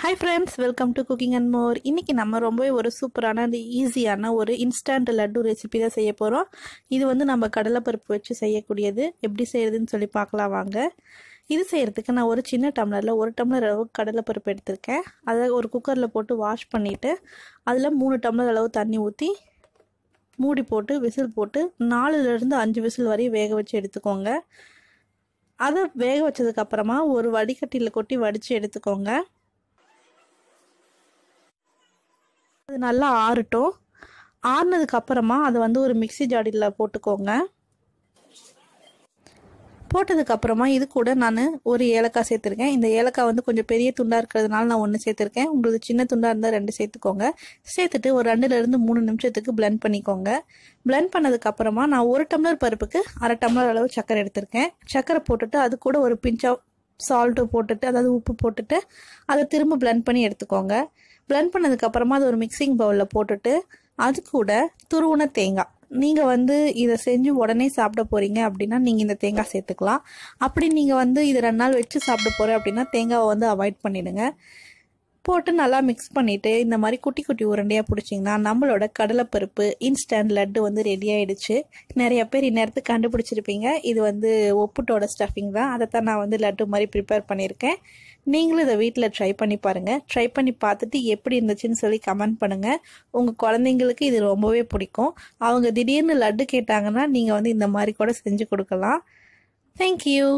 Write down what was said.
hi friends welcome to cooking and more இன்றைக்கி நம்ம ரொம்பவே ஒரு சூப்பரான ஒரு ஈஸியான ஒரு இன்ஸ்டன்ட் லட்டு ரெசிபி தான் செய்ய போகிறோம் இது வந்து நம்ம கடலைப்பருப்பு வச்சு செய்யக்கூடியது எப்படி செய்கிறதுன்னு சொல்லி பார்க்கலாம் வாங்க இது செய்கிறதுக்கு நான் ஒரு சின்ன டம்ளரில் ஒரு டம்ளர் அளவு கடலைப்பருப்பு எடுத்திருக்கேன் அதை ஒரு குக்கரில் போட்டு வாஷ் பண்ணிவிட்டு அதில் மூணு டம்ளர் அளவு தண்ணி ஊற்றி மூடி போட்டு விசில் போட்டு நாலுலேருந்து அஞ்சு விசில் வரையும் வேக வச்சு எடுத்துக்கோங்க அதை வேக வச்சதுக்கப்புறமா ஒரு வடிகட்டியில் கொட்டி வடித்து எடுத்துக்கோங்க அது நல்லா ஆறட்டும் ஆறுனதுக்கு அப்புறமா அதை வந்து ஒரு மிக்சி ஜாடியில் போட்டுக்கோங்க போட்டதுக்கப்புறமா இது கூட நான் ஒரு ஏலக்காய் சேர்த்துருக்கேன் இந்த ஏலக்காய் வந்து கொஞ்சம் பெரிய துண்டாக இருக்கிறதுனால நான் ஒன்று சேர்த்துருக்கேன் உங்களுக்கு சின்ன துண்டாக இருந்தால் ரெண்டு சேர்த்துக்கோங்க சேர்த்துட்டு ஒரு ரெண்டுலேருந்து மூணு நிமிஷத்துக்கு பிளெண்ட் பண்ணிக்கோங்க பிளெண்ட் பண்ணதுக்கப்புறமா நான் ஒரு டம்ளர் பருப்புக்கு அரை டம்ளர் அளவு சக்கரை எடுத்திருக்கேன் சக்கரை போட்டுட்டு அது கூட ஒரு பிஞ்சாக சால்ட்டு போட்டுட்டு அதாவது உப்பு போட்டுட்டு அதை திரும்ப பிளெண்ட் பண்ணி எடுத்துக்கோங்க பிளெண்ட் பண்ணதுக்கப்புறமா அது ஒரு மிக்சிங் பவுலில் போட்டுட்டு அது கூட துருவுன தேங்காய் நீங்கள் வந்து இதை செஞ்சு உடனே சாப்பிட போகிறீங்க அப்படின்னா நீங்கள் இந்த தேங்காய் சேர்த்துக்கலாம் அப்படி நீங்கள் வந்து இது ரெண்டு நாள் வச்சு சாப்பிட போகிறேன் அப்படின்னா தேங்காவை வந்து அவாய்ட் பண்ணிவிடுங்க போட்டு நல்லா மிக்ஸ் பண்ணிவிட்டு இந்த மாதிரி குட்டி குட்டி உருண்டையாக பிடிச்சிங்கன்னா நம்மளோட கடலைப்பருப்பு இன்ஸ்டன்ட் லட்டு வந்து ரெடி ஆகிடுச்சு நிறைய பேர் இந்நேரத்துக்கு கண்டுபிடிச்சிருப்பீங்க இது வந்து ஒப்புட்டோட ஸ்டஃபிங் தான் அதை தான் நான் வந்து லட்டு மாதிரி ப்ரிப்பேர் பண்ணியிருக்கேன் நீங்களும் இதை வீட்டில் ட்ரை பண்ணி பாருங்கள் ட்ரை பண்ணி பார்த்துட்டு எப்படி இருந்துச்சுன்னு சொல்லி கமெண்ட் பண்ணுங்கள் உங்கள் குழந்தைங்களுக்கு இது ரொம்பவே பிடிக்கும் அவங்க திடீர்னு லட்டு கேட்டாங்கன்னா நீங்கள் வந்து இந்த மாதிரி கூட செஞ்சு கொடுக்கலாம் தேங்க்யூ